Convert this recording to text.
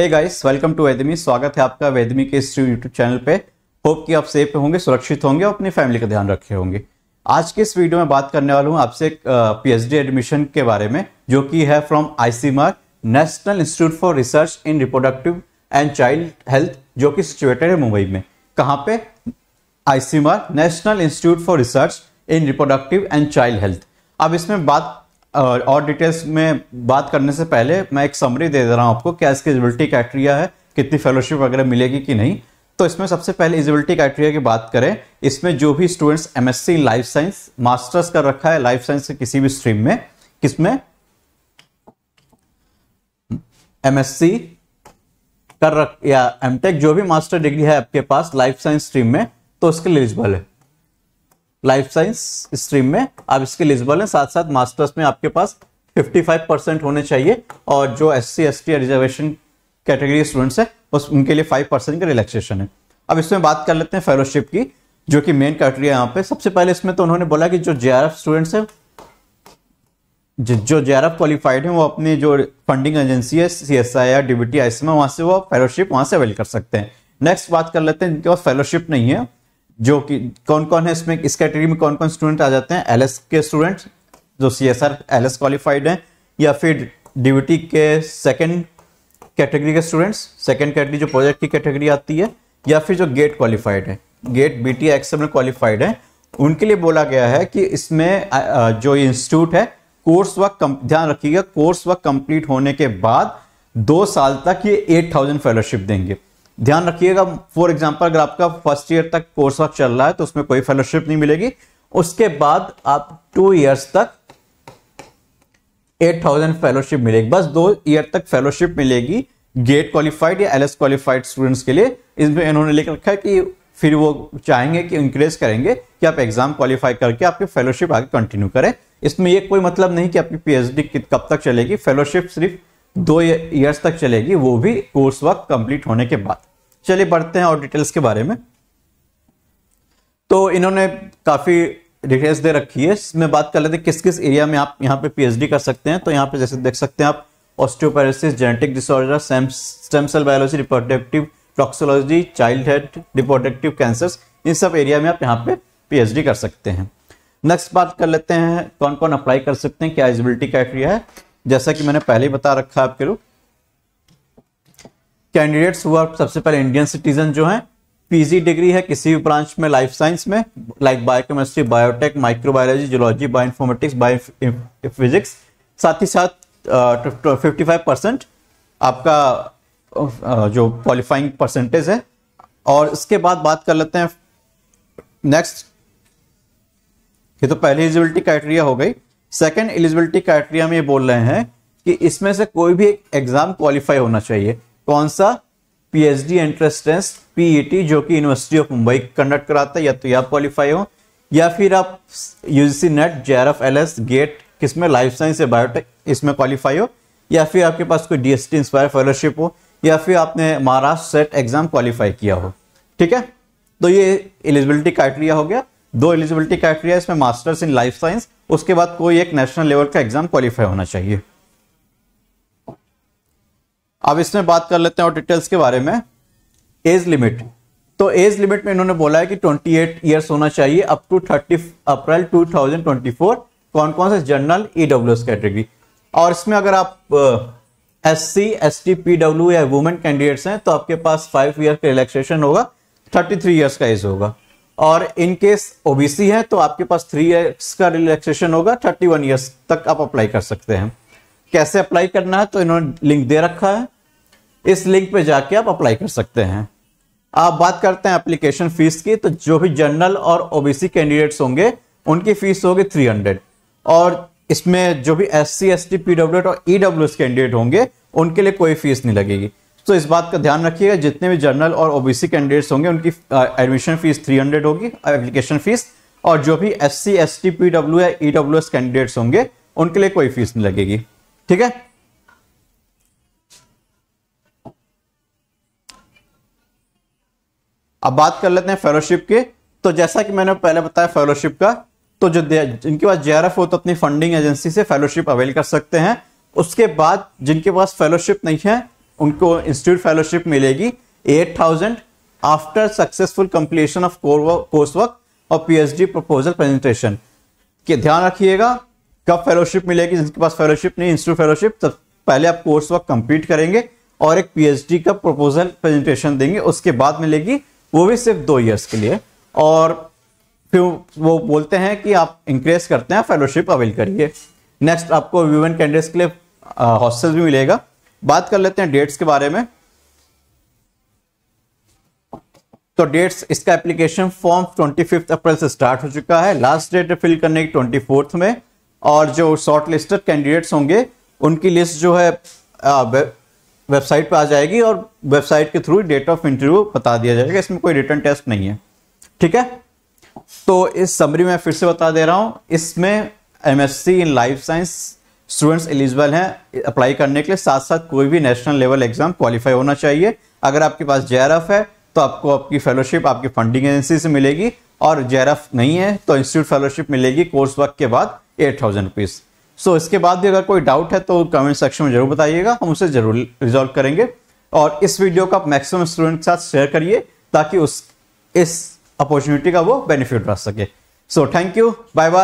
hey guys welcome to Vedmi स्वागत है आपका वेदमी के हिस्ट्री यूट्यूब चैनल पे होप कि आप सेफ होंगे सुरक्षित होंगे और अपनी फैमिली का ध्यान रखे होंगे आज के इस वीडियो में बात करने वाला हूँ आपसे पीएचडी एडमिशन के बारे में जो कि है from ICMR National Institute for Research in Reproductive and Child Health जो कि सिचुएटेड है मुंबई में कहाँ पे ICMR National Institute for Research in Reproductive and Child Health अब इसमें बात और डिटेल्स में बात करने से पहले मैं एक समरी दे दे रहा हूँ आपको क्या इसकी एलिजिबिलिटी क्राइटेरिया है कितनी फेलोशिप वगैरह मिलेगी कि नहीं तो इसमें सबसे पहले एलिजिबिलिटी क्राइटेरिया की बात करें इसमें जो भी students MSc life science masters कर रखा है लाइफ साइंस के किसी भी स्ट्रीम में किसमें एमएससी कर रख या एम टेक जो भी मास्टर डिग्री है आपके पास लाइफ साइंस स्ट्रीम में तो उसके लिए एलिजिबल है लाइफ साइंस स्ट्रीम में आप इसके एलिजिबल हैं साथ साथ मास्टर्स में आपके पास 55 परसेंट होने चाहिए और जो S C S T reservation category students है उस उनके लिए 5 परसेंट का रिलैक्सेशन है अब इसमें बात कर लेते हैं फेलोशिप की जो कि मेन क्राइटेरिया यहाँ पे सबसे पहले इसमें तो उन्होंने बोला कि जो जे स्टूडेंट्स हैं जो जे आर क्वालिफाइड हैं वो अपनी जो फंडिंग एजेंसी है C S I R D B T I C में वहाँ से वो फेलोशिप वहाँ से अवेल कर सकते हैं नेक्स्ट बात कर लेते हैं जिनके पास फेलोशिप नहीं है जो कि कौन कौन है इसमें इस कैटेगरी में कौन कौन स्टूडेंट आ जाते हैं एलएस के स्टूडेंट जो C S R L S qualified हैं या फिर डीबीटी के सेकेंड कैटेगरी के स्टूडेंट्स सेकेंड कैटेगरी जो प्रोजेक्ट की कैटेगरी आती है या फिर जो गेट क्वालिफाइड है गेट बी टी एक्सएम में क्वालिफाइड है उनके लिए बोला गया है कि इसमें जो इंस्टीट्यूट है कोर्स वर्क ध्यान रखिएगा कोर्स वर्क कंप्लीट होने के बाद दो साल तक ये एट थाउजेंड फेलोशिप देंगे ध्यान रखिएगा फॉर एग्जाम्पल अगर आपका फर्स्ट ईयर तक कोर्स वर्क चल रहा है तो उसमें कोई फेलोशिप नहीं मिलेगी उसके बाद आप टू ईयर्स तक एट थाउजेंड फेलोशिप मिलेगी बस दो ईयर तक फेलोशिप मिलेगी गेट क्वालिफाइड या एलएस क्वालिफाइड स्टूडेंट्स के लिए इसमें इन्होंने लिख रखा है कि फिर वो चाहेंगे कि इंक्रेज करेंगे कि आप एग्जाम क्वालिफाई करके आपकी फेलोशिप आगे कंटिन्यू करें इसमें ये कोई मतलब नहीं कि आपकी पीएचडी कब तक चलेगी फेलोशिप सिर्फ दो ईयर्स तक चलेगी वो भी कोर्स वर्क कंप्लीट होने के बाद चलिए बढ़ते हैं और डिटेल्स के बारे में तो इन्होंने काफ़ी डिटेल्स दे रखी है इसमें बात कर लेते हैं किस किस एरिया में आप यहाँ पे पीएचडी कर सकते हैं तो यहाँ पे जैसे देख सकते हैं आप osteoporosis genetic disorder stem cell biology reproductive toxicology child health reproductive cancer इन सब एरिया में आप यहाँ पे पीएचडी कर सकते हैं नेक्स्ट बात कर लेते हैं कौन कौन अप्लाई कर सकते हैं क्या एलिजिबिलिटी क्राइटेरिया है जैसा कि मैंने पहले ही बता रखा है आपके लोग कैंडिडेट्स हुआ सबसे पहले इंडियन सिटीजन जो है पीजी डिग्री है किसी भी ब्रांच में लाइफ साइंस में like biochemistry biotech microbiology geology bioinformatics biophysics साथ ही साथ फिफ्टी फाइव परसेंट आपका जो क्वालिफाइंग परसेंटेज है और इसके बाद बात कर लेते हैं नेक्स्ट ये तो पहले एलिजिबिलिटी क्राइटेरिया हो गई सेकंड एलिजिबिलिटी क्राइटेरिया में ये बोल रहे हैं कि इसमें से कोई भी एग्जाम क्वालिफाई होना चाहिए कौन सा पीएचडी एंट्रेंस टेस्ट पीईटी जो कि यूनिवर्सिटी ऑफ मुंबई कंडक्ट कराता है या तो आप क्वालिफाई हो या फिर आप UGC NET JRF LS GATE किसमें लाइफ साइंस या बायोटेक इसमें क्वालिफाई हो या फिर आपके पास कोई डीएसटी इंस्पायर फेलोशिप हो या फिर आपने महाराष्ट्र सेट एग्जाम क्वालिफाई किया हो ठीक है तो ये एलिजिबिलिटी क्राइटेरिया हो गया दो एलिजिबिलिटी क्राइटेरिया इसमें मास्टर्स इन लाइफ साइंस उसके बाद कोई एक नेशनल लेवल का एग्जाम क्वालिफाई होना चाहिए अब इसमें बात कर लेते हैं और डिटेल्स के बारे में एज लिमिट तो एज लिमिट में इन्होंने बोला है कि 28 इयर्स होना चाहिए अप टू 30 अप्रैल 2024 कौन कौन से जनरल ईडब्ल्यूएस कैटेगरी और इसमें अगर आप S C S T P W या वुमेन कैंडिडेट्स हैं तो आपके पास फाइव ईयर का रिलैक्सेशन होगा थर्टी थ्री ईयर्स का एज होगा और इन केस ओबीसी है तो आपके पास थ्री ईयर्स का रिलैक्सेशन होगा थर्टी वन ईयर्स तक आप अप्लाई कर सकते हैं कैसे अप्लाई करना है तो इन्होंने लिंक दे रखा है इस लिंक पे जाके आप अप्लाई कर सकते हैं आप बात करते हैं एप्लीकेशन फीस की तो जो भी जनरल और ओबीसी कैंडिडेट्स होंगे उनकी फीस होगी 300 और इसमें जो भी S C S T P और ई डब्ल्यू एस कैंडिडेट होंगे उनके लिए कोई फीस नहीं लगेगी तो इस बात का ध्यान रखिएगा जितने भी जनरल और ओबीसी कैंडिडेट्स होंगे उनकी एडमिशन फीस 300 होगी एप्लीकेशन फीस और जो भी S C S T P W या ई डब्ल्यू एस कैंडिडेट्स होंगे उनके लिए कोई फीस नहीं लगेगी ठीक है अब बात कर लेते हैं फेलोशिप के तो जैसा कि मैंने पहले बताया फेलोशिप का तो जो जिनके पास जे हो तो अपनी फंडिंग एजेंसी से फेलोशिप अवेल कर सकते हैं उसके बाद जिनके पास फेलोशिप नहीं है उनको इंस्टीट्यूट फेलोशिप मिलेगी eight thousand after successful completion of course work और पीएचडी प्रपोजल प्रेजेंटेशन के ध्यान रखिएगा कब फेलोशिप मिलेगी जिनके पास फेलोशिप नहीं इंस्टीट्यूट फेलोशिप तब पहले आप कोर्स वर्क कंप्लीट करेंगे और एक पीएचडी का प्रपोजल प्रेजेंटेशन देंगे उसके बाद मिलेगी वो भी सिर्फ दो ईयर्स के लिए और फिर वो बोलते हैं कि आप इंक्रेज करते हैं फेलोशिप अवेल करिए नेक्स्ट आपको वीवन कैंडिडेट्स के लिए हॉस्टल भी मिलेगा बात कर लेते हैं डेट्स के बारे में तो डेट्स इसका application form twenty fifth April से स्टार्ट हो चुका है लास्ट डेट फिल करने की ट्वेंटी फोर्थ में और जो शॉर्ट लिस्टेड कैंडिडेट्स होंगे उनकी लिस्ट जो है वेबसाइट पर आ जाएगी और वेबसाइट के थ्रू डेट ऑफ इंटरव्यू बता दिया जाएगा इसमें कोई रिटर्न टेस्ट नहीं है ठीक है तो इस समरी में फिर से बता दे रहा हूँ इसमें सी in life science students eligible हैं अप्लाई करने के लिए साथ साथ कोई भी नेशनल लेवल एग्जाम क्वालिफाई होना चाहिए अगर आपके पास जे है तो आपको आपकी फेलोशिप आपकी फंडिंग एजेंसी से मिलेगी और जे नहीं है तो इंस्टीट्यूट फेलोशिप मिलेगी कोर्स वर्क के बाद eight thousand rupees so so, इसके बाद भी अगर कोई डाउट है तो कमेंट सेक्शन में जरूर बताइएगा हम उसे जरूर रिजॉल्व करेंगे और इस वीडियो का मैक्सिमम स्टूडेंट के साथ शेयर करिए ताकि उस इस अपॉर्चुनिटी का वो बेनिफिट रह सके so thank you bye bye